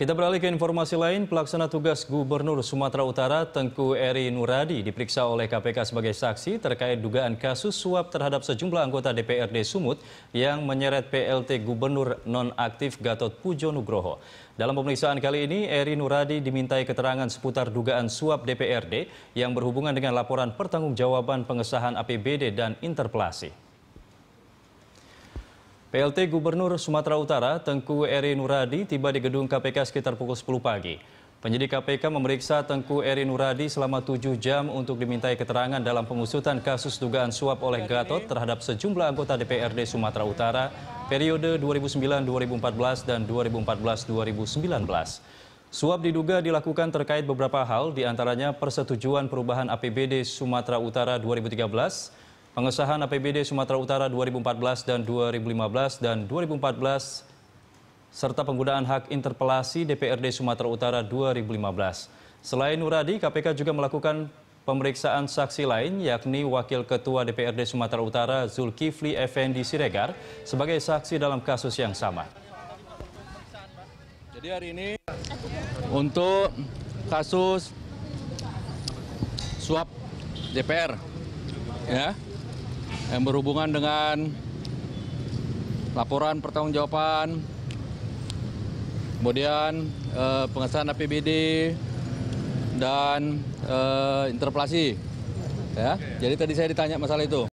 Kita beralih ke informasi lain, pelaksana tugas Gubernur Sumatera Utara Tengku Eri Nuradi diperiksa oleh KPK sebagai saksi terkait dugaan kasus suap terhadap sejumlah anggota DPRD Sumut yang menyeret PLT Gubernur nonaktif Gatot Pujo Nugroho. Dalam pemeriksaan kali ini, Eri Nuradi dimintai keterangan seputar dugaan suap DPRD yang berhubungan dengan laporan pertanggungjawaban pengesahan APBD dan interpelasi. PLT Gubernur Sumatera Utara Tengku Eri Nuradi tiba di gedung KPK sekitar pukul 10 pagi. Penyidik KPK memeriksa Tengku Eri Nuradi selama 7 jam untuk dimintai keterangan dalam pengusutan kasus dugaan suap oleh Gatot terhadap sejumlah anggota DPRD Sumatera Utara periode 2009-2014 dan 2014-2019. Suap diduga dilakukan terkait beberapa hal, diantaranya persetujuan perubahan APBD Sumatera Utara 2013, Pengesahan APBD Sumatera Utara 2014 dan 2015 dan 2014 serta penggunaan hak interpelasi DPRD Sumatera Utara 2015. Selain Nuradi, KPK juga melakukan pemeriksaan saksi lain yakni Wakil Ketua DPRD Sumatera Utara Zulkifli Effendi Siregar sebagai saksi dalam kasus yang sama. Jadi hari ini untuk kasus suap DPR ya yang berhubungan dengan laporan pertanggungjawaban, kemudian eh, pengesahan APBD dan eh, interpelasi. Ya, jadi tadi saya ditanya masalah itu.